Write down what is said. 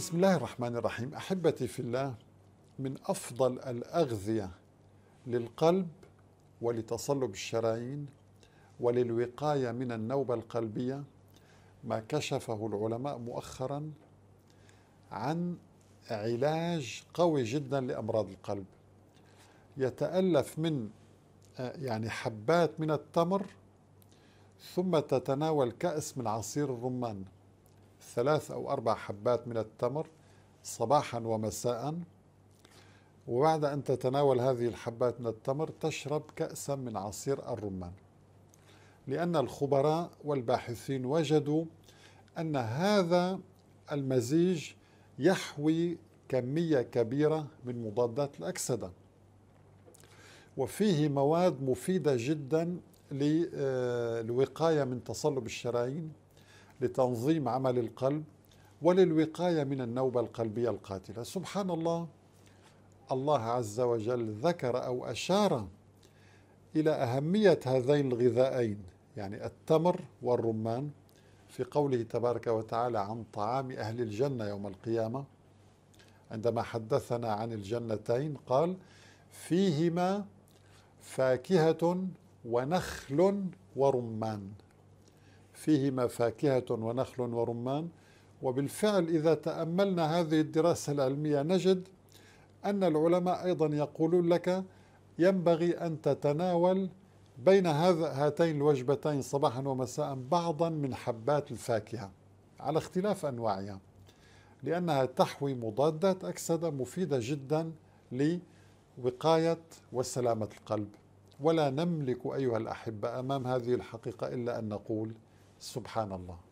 بسم الله الرحمن الرحيم احبتي في الله من افضل الاغذيه للقلب ولتصلب الشرايين وللوقايه من النوبه القلبيه ما كشفه العلماء مؤخرا عن علاج قوي جدا لامراض القلب يتالف من يعني حبات من التمر ثم تتناول كاس من عصير الرمان ثلاث أو أربع حبات من التمر صباحا ومساء وبعد أن تتناول هذه الحبات من التمر تشرب كأسا من عصير الرمان لأن الخبراء والباحثين وجدوا أن هذا المزيج يحوي كمية كبيرة من مضادات الأكسدة وفيه مواد مفيدة جدا للوقاية من تصلب الشرايين لتنظيم عمل القلب وللوقاية من النوبة القلبية القاتلة سبحان الله الله عز وجل ذكر أو أشار إلى أهمية هذين الغذائين يعني التمر والرمان في قوله تبارك وتعالى عن طعام أهل الجنة يوم القيامة عندما حدثنا عن الجنتين قال فيهما فاكهة ونخل ورمان فيهما فاكهة ونخل ورمان وبالفعل إذا تأملنا هذه الدراسة العلمية نجد أن العلماء أيضا يقولون لك ينبغي أن تتناول بين هذا هاتين الوجبتين صباحا ومساء بعضا من حبات الفاكهة على اختلاف أنواعها لأنها تحوي مضادات أكسدة مفيدة جدا لوقاية وسلامة القلب ولا نملك أيها الأحبة أمام هذه الحقيقة إلا أن نقول سبحان الله